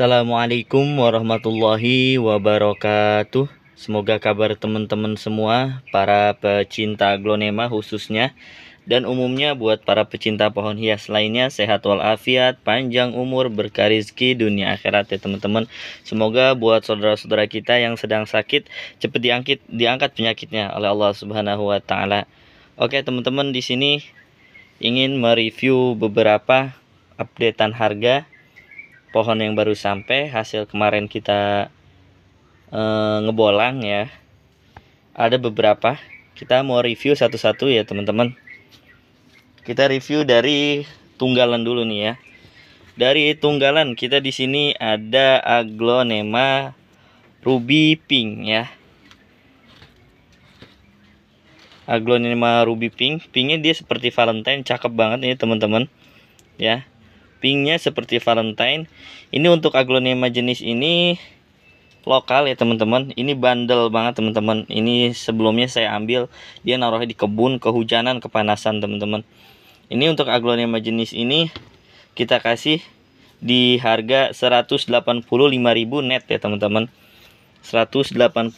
Assalamualaikum warahmatullahi wabarakatuh. Semoga kabar teman-teman semua, para pecinta glonema khususnya dan umumnya buat para pecinta pohon hias lainnya sehat walafiat, panjang umur, berkah rezeki dunia akhirat ya teman-teman. Semoga buat saudara-saudara kita yang sedang sakit cepat diangkat diangkat penyakitnya oleh Allah Subhanahu wa taala. Oke, teman-teman di sini ingin mereview beberapa updatean harga pohon yang baru sampai hasil kemarin kita e, ngebolang ya ada beberapa kita mau review satu-satu ya teman-teman kita review dari tunggalan dulu nih ya dari tunggalan kita di sini ada aglonema ruby pink ya aglonema ruby pink pinknya dia seperti valentine cakep banget nih teman-teman ya pinknya seperti Valentine. Ini untuk aglonema jenis ini lokal ya teman-teman. Ini bandel banget teman-teman. Ini sebelumnya saya ambil dia naruh di kebun kehujanan kepanasan teman-teman. Ini untuk aglonema jenis ini kita kasih di harga 185.000 net ya teman-teman. 185.000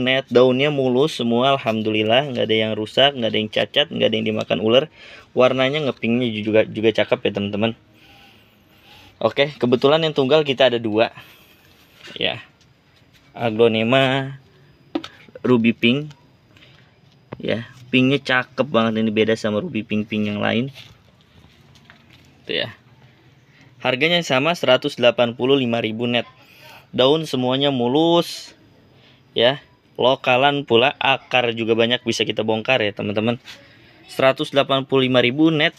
net daunnya mulus semua alhamdulillah nggak ada yang rusak nggak ada yang cacat nggak ada yang dimakan ular warnanya ngepingnya juga juga cakep ya teman-teman Oke, kebetulan yang tunggal kita ada dua. Ya. Aglonema Ruby Pink. Ya, pinknya cakep banget ini beda sama Ruby Pink Pink yang lain. Tuh ya. Harganya sama 185.000 net. Daun semuanya mulus. Ya, lokalan pula akar juga banyak bisa kita bongkar ya, teman-teman. 185.000 net.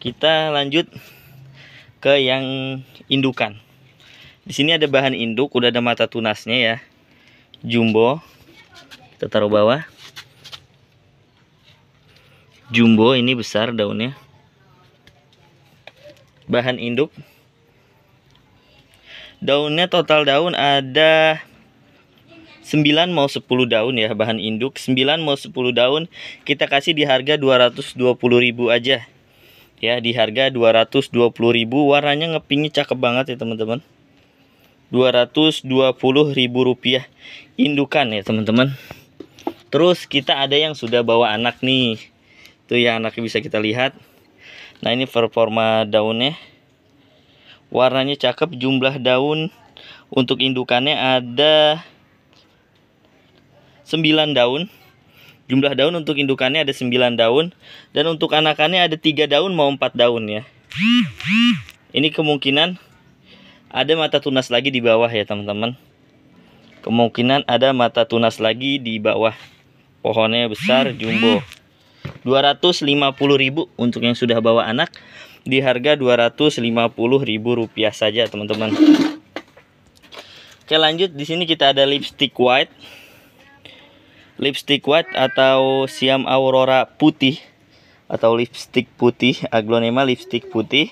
Kita lanjut ke yang indukan. Di sini ada bahan induk, udah ada mata tunasnya ya. Jumbo. Kita taruh bawah. Jumbo ini besar daunnya. Bahan induk. Daunnya total daun ada 9 mau 10 daun ya bahan induk 9 mau 10 daun kita kasih di harga 220.000 aja ya di harga 220.000 warnanya ngepingnya cakep banget ya teman-teman 220.000 rupiah indukan ya teman-teman terus kita ada yang sudah bawa anak nih tuh yang anaknya bisa kita lihat nah ini performa daunnya warnanya cakep jumlah daun untuk indukannya ada 9 daun Jumlah daun untuk indukannya ada 9 daun dan untuk anakannya ada tiga daun mau empat daun ya. Ini kemungkinan ada mata tunas lagi di bawah ya, teman-teman. Kemungkinan ada mata tunas lagi di bawah. Pohonnya besar jumbo. 250.000 untuk yang sudah bawa anak di harga 250.000 rupiah saja, teman-teman. Oke, lanjut di sini kita ada lipstick white lipstick white atau siam aurora putih atau lipstick putih aglonema lipstick putih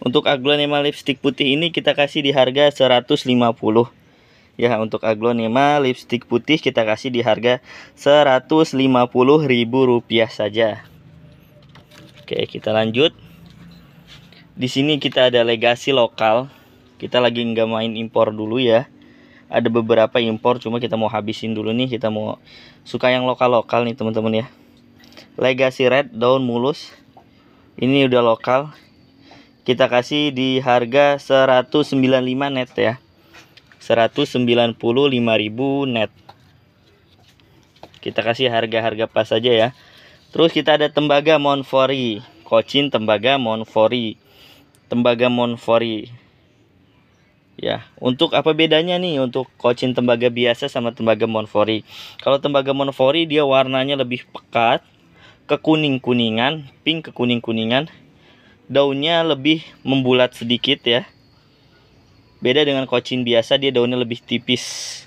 untuk aglonema lipstick putih ini kita kasih di harga 150 ya untuk aglonema lipstick putih kita kasih di harga 150 ribu rupiah saja oke kita lanjut di sini kita ada legasi lokal kita lagi nggak main impor dulu ya ada beberapa impor cuma kita mau habisin dulu nih kita mau suka yang lokal-lokal nih teman-teman ya legacy red daun mulus ini udah lokal kita kasih di harga 195 net ya 195.000 net kita kasih harga-harga pas aja ya terus kita ada tembaga monfori kocin tembaga monfori tembaga monfori ya untuk apa bedanya nih untuk kocin tembaga biasa sama tembaga monfori kalau tembaga monfori dia warnanya lebih pekat kekuning kuningan pink kekuning kuningan daunnya lebih membulat sedikit ya beda dengan kocin biasa dia daunnya lebih tipis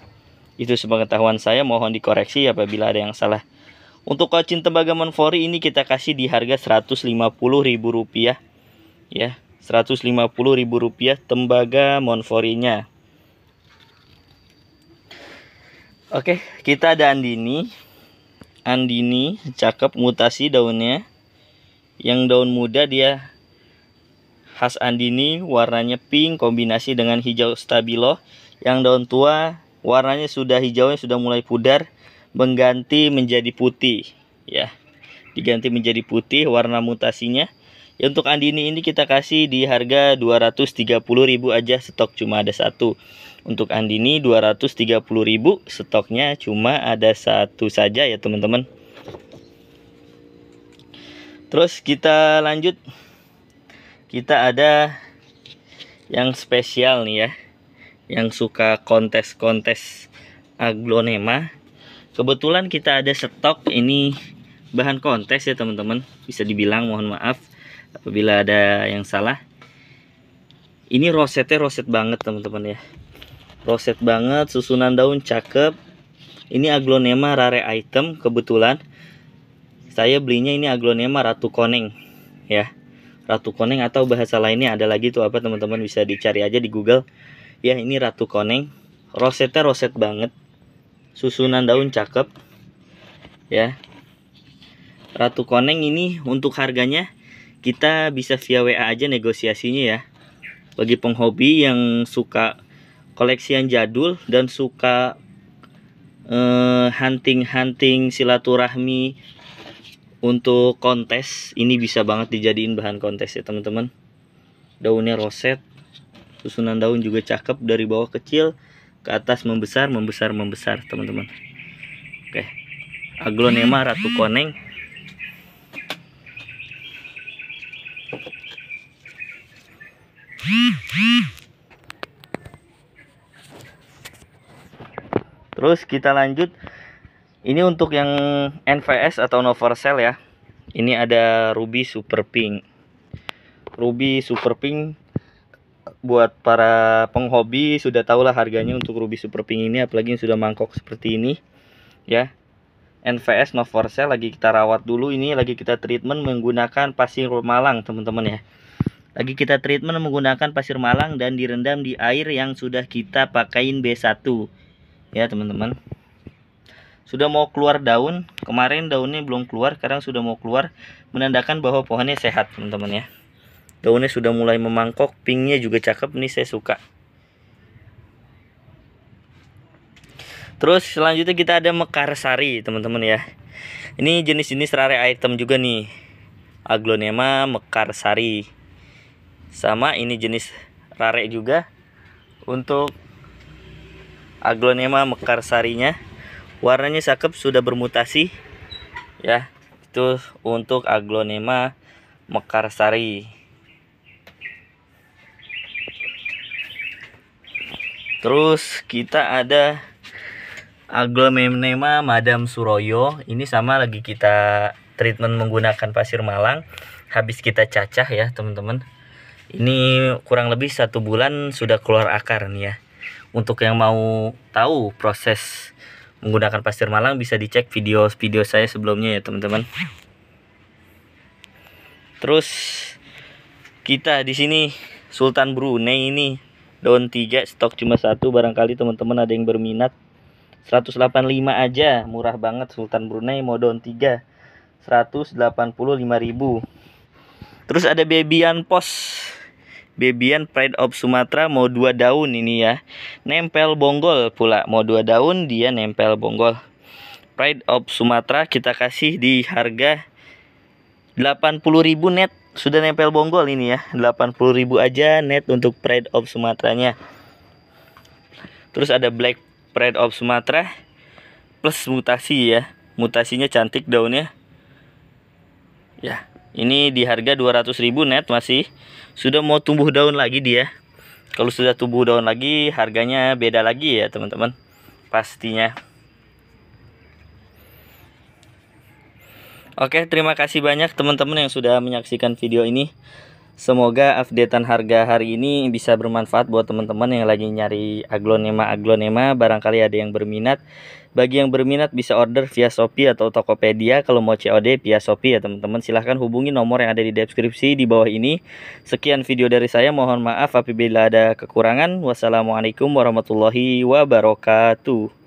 itu sepengetahuan saya mohon dikoreksi apabila ada yang salah untuk kocin tembaga monfori ini kita kasih di harga Rp150.000 ya Rp150.000 tembaga monforinya. Oke, kita ada Andini. Andini cakep mutasi daunnya. Yang daun muda dia khas Andini warnanya pink kombinasi dengan hijau stabilo. Yang daun tua warnanya sudah hijaunya sudah mulai pudar mengganti menjadi putih ya. Diganti menjadi putih warna mutasinya untuk Andini ini kita kasih di harga 230.000 aja stok cuma ada satu. Untuk Andini 230.000 stoknya cuma ada satu saja ya teman-teman. Terus kita lanjut. Kita ada yang spesial nih ya. Yang suka kontes-kontes aglonema. Kebetulan kita ada stok ini bahan kontes ya teman-teman bisa dibilang mohon maaf apabila ada yang salah ini rosetnya roset banget teman-teman ya roset banget susunan daun cakep ini aglonema rare item kebetulan saya belinya ini aglonema ratu koneng ya ratu koneng atau bahasa lainnya ada lagi tuh apa teman-teman bisa dicari aja di Google ya ini ratu koneng rosetnya roset banget susunan daun cakep ya ratu koneng ini untuk harganya kita bisa via WA aja negosiasinya ya bagi penghobi yang suka koleksian jadul dan suka eh, hunting-hunting uh, silaturahmi untuk kontes ini bisa banget dijadiin bahan kontes ya teman-teman daunnya roset susunan daun juga cakep dari bawah kecil ke atas membesar membesar membesar teman-teman oke aglonema ratu koneng Terus kita lanjut Ini untuk yang NVS atau Cell ya Ini ada Ruby Super Pink Ruby Super Pink Buat para penghobi sudah tahulah harganya untuk Ruby Super Pink ini Apalagi yang sudah mangkok seperti ini Ya NVS sale lagi kita rawat dulu ini lagi kita treatment menggunakan pasir malang teman-teman ya lagi kita treatment menggunakan pasir malang dan direndam di air yang sudah kita pakaiin B1 ya teman-teman sudah mau keluar daun kemarin daunnya belum keluar sekarang sudah mau keluar menandakan bahwa pohonnya sehat teman-teman ya daunnya sudah mulai memangkok pinknya juga cakep nih saya suka Terus selanjutnya kita ada mekarsari, teman-teman ya. Ini jenis-jenis rare item juga nih. Aglonema mekarsari. Sama ini jenis rare juga untuk aglonema mekarsarinya. Warnanya cakep sudah bermutasi. Ya, itu untuk aglonema mekarsari. Terus kita ada Aglomenema Madam Suroyo ini sama lagi kita treatment menggunakan pasir malang habis kita cacah ya teman-teman ini kurang lebih satu bulan sudah keluar akar nih ya untuk yang mau tahu proses menggunakan pasir malang bisa dicek video-video saya sebelumnya ya teman-teman terus kita di sini Sultan Brunei ini daun tiga stok cuma satu barangkali teman-teman ada yang berminat 185 aja, murah banget Sultan Brunei Modon 3. 185.000. Terus ada Bebian Pos. Bebian Pride of Sumatra mau dua daun ini ya. Nempel bonggol pula, mau dua daun dia nempel bonggol. Pride of Sumatra kita kasih di harga 80.000 net. Sudah nempel bonggol ini ya. 80.000 aja net untuk Pride of Sumateranya. Terus ada Black Pride of Sumatera plus mutasi ya. Mutasinya cantik daunnya. Ya, ini di harga 200.000 net masih. Sudah mau tumbuh daun lagi dia. Kalau sudah tumbuh daun lagi harganya beda lagi ya, teman-teman. Pastinya. Oke, terima kasih banyak teman-teman yang sudah menyaksikan video ini. Semoga updatean harga hari ini bisa bermanfaat buat teman-teman yang lagi nyari aglonema aglonema barangkali ada yang berminat. Bagi yang berminat bisa order via Shopee atau Tokopedia kalau mau COD via Shopee ya teman-teman. Silahkan hubungi nomor yang ada di deskripsi di bawah ini. Sekian video dari saya. Mohon maaf apabila ada kekurangan. Wassalamualaikum warahmatullahi wabarakatuh.